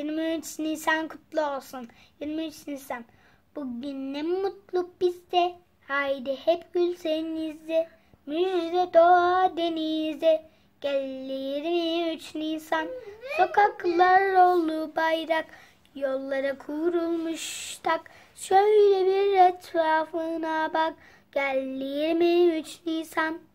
23 Nisan kutlu olsun. 23 Nisan. Bugün ne mutlu bizde. Haydi hep gülsenizde. Müjde doğa denize. Gel 23 Nisan. Sokaklar oldu bayrak. Yollara kurulmuş tak. Şöyle bir etrafına bak. Gel 23 Nisan.